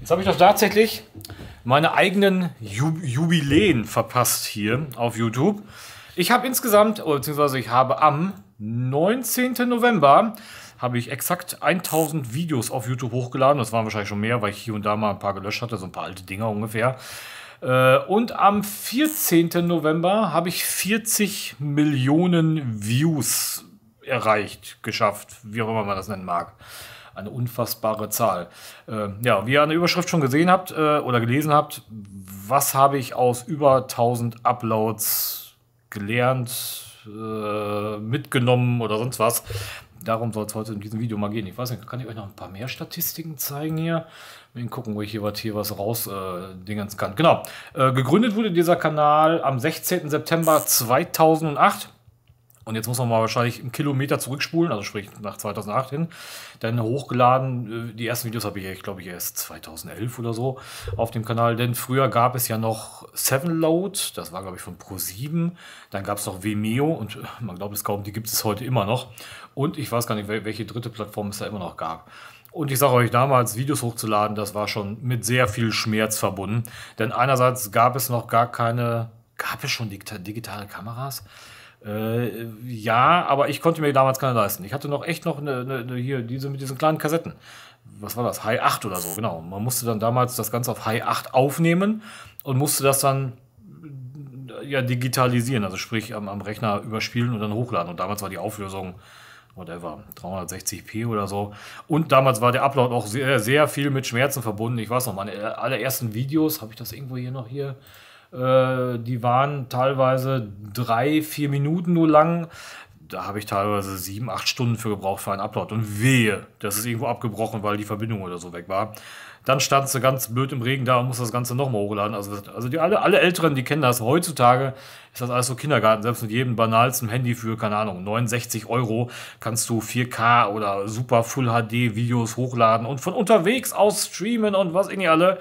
Jetzt habe ich doch tatsächlich meine eigenen Ju Jubiläen verpasst hier auf YouTube. Ich habe insgesamt, beziehungsweise ich habe am 19. November habe ich exakt 1000 Videos auf YouTube hochgeladen. Das waren wahrscheinlich schon mehr, weil ich hier und da mal ein paar gelöscht hatte, so ein paar alte Dinger ungefähr. Äh, und am 14. November habe ich 40 Millionen Views erreicht, geschafft, wie auch immer man das nennen mag eine unfassbare Zahl. Äh, ja, wie ihr an der Überschrift schon gesehen habt äh, oder gelesen habt, was habe ich aus über 1000 Uploads gelernt, äh, mitgenommen oder sonst was? Darum soll es heute in diesem Video mal gehen. Ich weiß nicht, kann ich euch noch ein paar mehr Statistiken zeigen hier? Mal gucken, wo ich hier was, hier was raus äh, dingens kann. Genau, äh, gegründet wurde dieser Kanal am 16. September 2008 und jetzt muss man mal wahrscheinlich einen Kilometer zurückspulen, also sprich nach 2008 hin. Dann hochgeladen, äh, die ersten Videos habe ich, ich glaube ich, erst 2011 oder so auf dem Kanal. Denn früher gab es ja noch Seven Load, das war, glaube ich, von Pro7. Dann gab es noch Vimeo und äh, man glaubt es kaum, die gibt es heute immer noch. Und ich weiß gar nicht, welche dritte Plattform es da immer noch gab. Und ich sage euch, damals Videos hochzuladen, das war schon mit sehr viel Schmerz verbunden. Denn einerseits gab es noch gar keine, gab es schon digitale Kameras? Äh, ja, aber ich konnte mir damals keine leisten. Ich hatte noch echt noch eine, eine, eine, hier diese mit diesen kleinen Kassetten. Was war das? High 8 oder so, genau. Man musste dann damals das Ganze auf High 8 aufnehmen und musste das dann äh, ja digitalisieren, also sprich am, am Rechner überspielen und dann hochladen. Und damals war die Auflösung whatever, 360p oder so. Und damals war der Upload auch sehr, sehr viel mit Schmerzen verbunden. Ich weiß noch, meine äh, allerersten Videos, habe ich das irgendwo hier noch hier? Äh, die waren teilweise drei, vier Minuten nur lang. Da habe ich teilweise sieben, acht Stunden für gebraucht für einen Upload. Und wehe, das ist irgendwo abgebrochen, weil die Verbindung oder so weg war. Dann stand sie ganz blöd im Regen da und musste das Ganze nochmal hochladen. Also, also die, alle, alle Älteren, die kennen das. Heutzutage ist das alles so Kindergarten. Selbst mit jedem banalsten Handy für, keine Ahnung, 69 Euro kannst du 4K oder super Full HD Videos hochladen und von unterwegs aus streamen und was irgendwie alle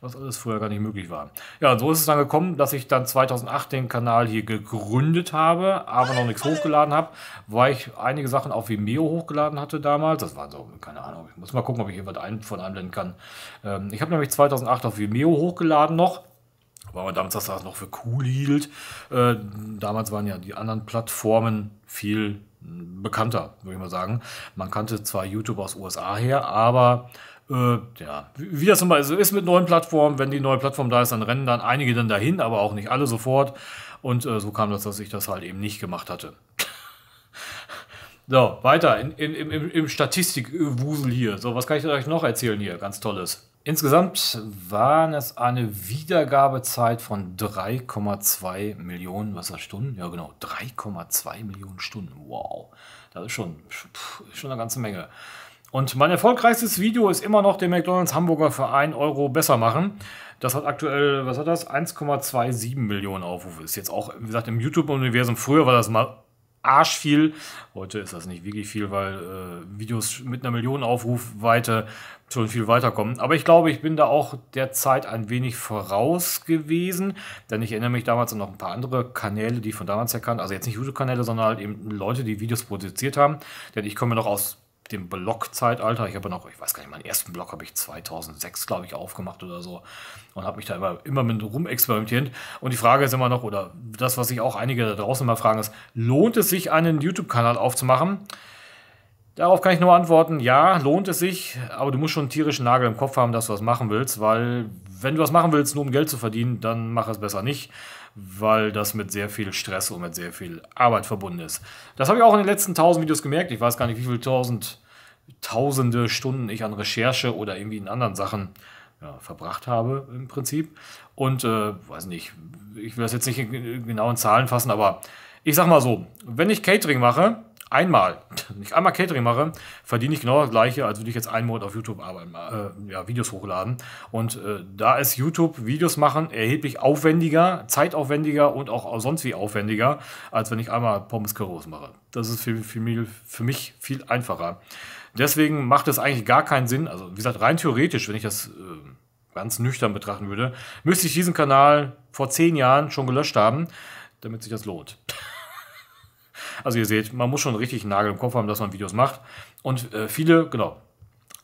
was alles früher gar nicht möglich war. Ja, so ist es dann gekommen, dass ich dann 2008 den Kanal hier gegründet habe, aber noch nichts hochgeladen habe, weil ich einige Sachen auf Vimeo hochgeladen hatte damals. Das waren so, keine Ahnung, ich muss mal gucken, ob ich irgendwas ein, von einblenden kann. Ähm, ich habe nämlich 2008 auf Vimeo hochgeladen noch weil man damals das noch für cool hielt. Äh, damals waren ja die anderen Plattformen viel bekannter, würde ich mal sagen. Man kannte zwar YouTube aus USA her, aber äh, ja, wie, wie das immer so ist mit neuen Plattformen, wenn die neue Plattform da ist, dann rennen dann einige dann dahin, aber auch nicht alle sofort. Und äh, so kam das, dass ich das halt eben nicht gemacht hatte. so, weiter in, in, im, im Statistikwusel hier. So, was kann ich euch noch erzählen hier? Ganz tolles. Insgesamt waren es eine Wiedergabezeit von 3,2 Millionen Wasserstunden. Ja, genau, 3,2 Millionen Stunden. Wow, das ist schon, pff, schon eine ganze Menge. Und mein erfolgreichstes Video ist immer noch den McDonalds Hamburger für 1 Euro besser machen. Das hat aktuell, was hat das? 1,27 Millionen Aufrufe. Ist jetzt auch, wie gesagt, im YouTube-Universum. Früher war das mal arsch viel. Heute ist das nicht wirklich viel, weil äh, Videos mit einer Million Aufrufweite schon viel weiterkommen. Aber ich glaube, ich bin da auch der Zeit ein wenig voraus gewesen, denn ich erinnere mich damals an noch ein paar andere Kanäle, die ich von damals her kannte. Also jetzt nicht YouTube-Kanäle, sondern halt eben Leute, die Videos produziert haben. Denn ich komme noch aus dem blog zeitalter Ich habe noch, ich weiß gar nicht, meinen ersten Blog habe ich 2006, glaube ich, aufgemacht oder so und habe mich da immer, immer mit rumexperimentiert. Und die Frage ist immer noch, oder das, was sich auch einige da draußen mal fragen, ist, lohnt es sich, einen YouTube-Kanal aufzumachen? Darauf kann ich nur antworten, ja, lohnt es sich, aber du musst schon einen tierischen Nagel im Kopf haben, dass du was machen willst, weil wenn du was machen willst, nur um Geld zu verdienen, dann mach es besser nicht, weil das mit sehr viel Stress und mit sehr viel Arbeit verbunden ist. Das habe ich auch in den letzten tausend Videos gemerkt. Ich weiß gar nicht, wie viele tausend, tausende Stunden ich an Recherche oder irgendwie in anderen Sachen ja, verbracht habe im Prinzip. Und äh, weiß nicht, ich will das jetzt nicht in genauen Zahlen fassen, aber ich sag mal so, wenn ich Catering mache, einmal, wenn ich einmal Catering mache, verdiene ich genau das gleiche, als würde ich jetzt einen Monat auf YouTube arbeiten, äh, ja, Videos hochladen. Und äh, da ist YouTube Videos machen erheblich aufwendiger, zeitaufwendiger und auch sonst wie aufwendiger, als wenn ich einmal Pommes Gyros mache. Das ist für, für, mich, für mich viel einfacher. Deswegen macht es eigentlich gar keinen Sinn, also wie gesagt, rein theoretisch, wenn ich das äh, ganz nüchtern betrachten würde, müsste ich diesen Kanal vor zehn Jahren schon gelöscht haben, damit sich das lohnt. Also ihr seht, man muss schon richtig einen Nagel im Kopf haben, dass man Videos macht. Und äh, viele, genau,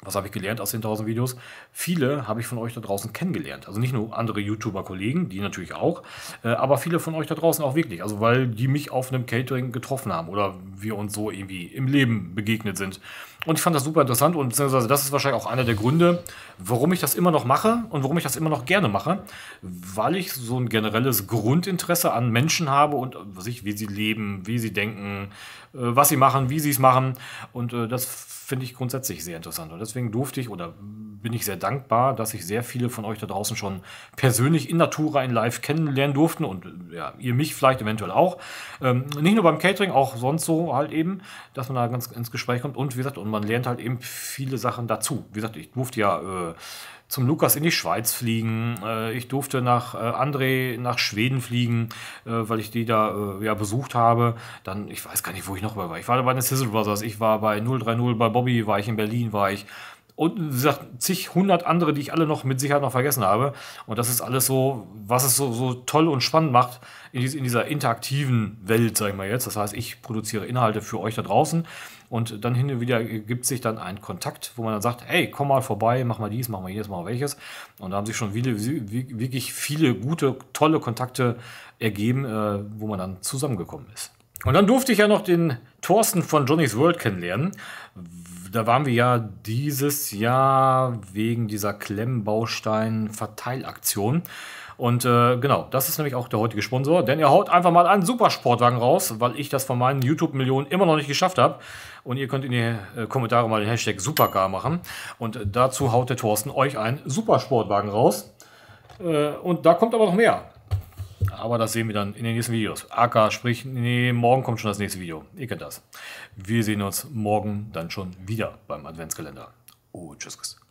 was habe ich gelernt aus den 1000 Videos? Viele habe ich von euch da draußen kennengelernt. Also nicht nur andere YouTuber-Kollegen, die natürlich auch, äh, aber viele von euch da draußen auch wirklich. Also weil die mich auf einem Catering getroffen haben oder wir uns so irgendwie im Leben begegnet sind. Und ich fand das super interessant und beziehungsweise das ist wahrscheinlich auch einer der Gründe, warum ich das immer noch mache und warum ich das immer noch gerne mache, weil ich so ein generelles Grundinteresse an Menschen habe und was ich, wie sie leben, wie sie denken, äh, was sie machen, wie sie es machen. Und äh, das finde ich grundsätzlich sehr interessant. Und deswegen durfte ich oder bin ich sehr dankbar, dass ich sehr viele von euch da draußen schon persönlich in Natura in Live kennenlernen durften und äh, ja, ihr mich vielleicht eventuell auch. Ähm, nicht nur beim Catering, auch sonst so halt eben, dass man da ganz ins Gespräch kommt und wie gesagt, und man lernt halt eben viele Sachen dazu. Wie gesagt, ich durfte ja äh, zum Lukas in die Schweiz fliegen, äh, ich durfte nach äh, André nach Schweden fliegen, äh, weil ich die da äh, ja besucht habe. Dann, ich weiß gar nicht, wo ich noch war. Ich war bei den Sizzle Brothers, ich war bei 030 bei Bobby, war ich in Berlin, war ich und wie gesagt, zig hundert andere, die ich alle noch mit Sicherheit noch vergessen habe. Und das ist alles so, was es so, so toll und spannend macht in, in dieser interaktiven Welt, sag ich mal jetzt. Das heißt, ich produziere Inhalte für euch da draußen und dann hin und wieder gibt sich dann ein Kontakt, wo man dann sagt, hey, komm mal vorbei, mach mal dies, mach mal jenes, mach mal welches. Und da haben sich schon viele, wirklich viele gute, tolle Kontakte ergeben, äh, wo man dann zusammengekommen ist. Und dann durfte ich ja noch den Thorsten von Johnny's World kennenlernen. Da waren wir ja dieses Jahr wegen dieser Klemmbaustein-Verteilaktion. Und äh, genau, das ist nämlich auch der heutige Sponsor, denn ihr haut einfach mal einen Supersportwagen raus, weil ich das von meinen YouTube-Millionen immer noch nicht geschafft habe. Und ihr könnt in die äh, Kommentare mal den Hashtag Supercar machen. Und äh, dazu haut der Thorsten euch einen Supersportwagen raus. Äh, und da kommt aber noch mehr aber das sehen wir dann in den nächsten Videos. AK, sprich, nee, morgen kommt schon das nächste Video. Ihr kennt das. Wir sehen uns morgen dann schon wieder beim Adventskalender. Oh, tschüss.